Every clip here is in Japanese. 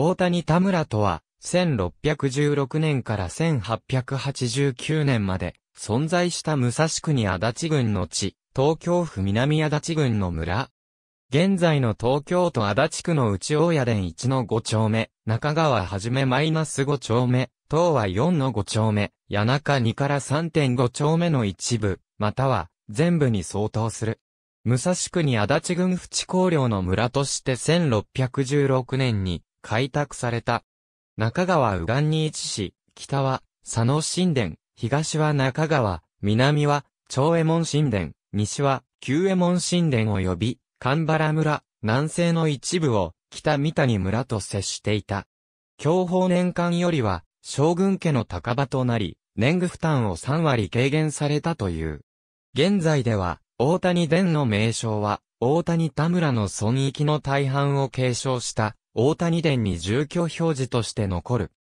大谷田村とは、1616年から1889年まで、存在した武蔵国足立郡の地、東京府南足立郡の村。現在の東京都足立区の内大屋殿1の5丁目、中川はじめマイナス5丁目、東は4の5丁目、谷中2から3.5丁目の一部、または、全部に相当する。武蔵国足立郡淵公陵の村として1616年に開拓された。中川右岸に位置し、北は佐野神殿、東は中川、南は長右衛門神殿、西は旧右衛門神殿及び、神原村、南西の一部を北三谷村と接していた。享保年間よりは将軍家の高場となり、年貢負担を3割軽減されたという。現在では、大谷殿の名称は、大谷田村の村域の大半を継承した、大谷殿に住居表示として残る。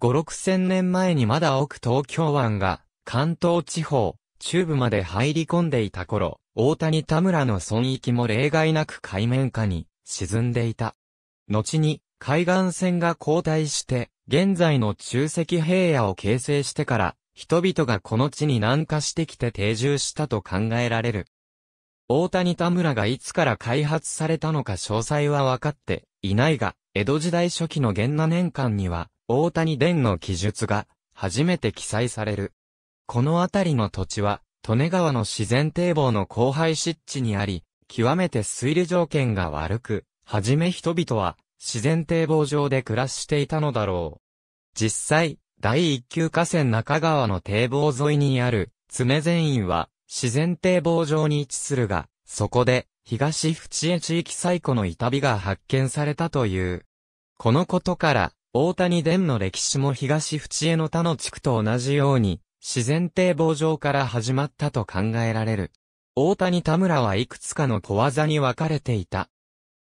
5、6千年前にまだ奥東京湾が関東地方、中部まで入り込んでいた頃、大谷田村の損益も例外なく海面下に沈んでいた。後に海岸線が後退して、現在の中石平野を形成してから、人々がこの地に南下してきて定住したと考えられる。大谷田村がいつから開発されたのか詳細は分かっていないが、江戸時代初期の元那年間には、大谷伝の記述が初めて記載される。この辺りの土地は、利根川の自然堤防の荒廃湿地にあり、極めて水利条件が悪く、はじめ人々は自然堤防上で暮らしていたのだろう。実際、第一級河川中川の堤防沿いにある、爪善院は、自然堤防上に位置するが、そこで、東淵江地域最古の板みが発見されたという。このことから、大谷伝の歴史も東淵江の他の地区と同じように、自然堤防上から始まったと考えられる。大谷田村はいくつかの小技に分かれていた。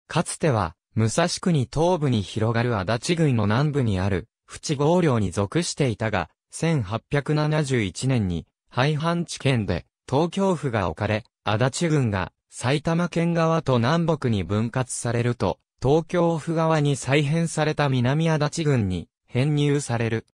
かつては、武蔵国東部に広がる足立郡の南部にある、淵郷領に属していたが、1871年に、廃藩置県で、東京府が置かれ、足立郡が埼玉県側と南北に分割されると、東京府側に再編された南足立郡に編入される。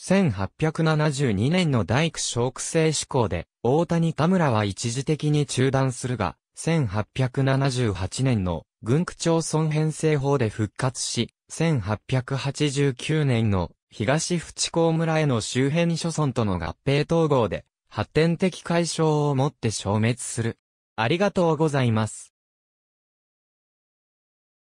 1872年の大工小区制施行で、大谷田村は一時的に中断するが、1878年の軍区町村編成法で復活し、1889年の東淵港村への周辺諸村との合併統合で発展的解消をもって消滅する。ありがとうございます。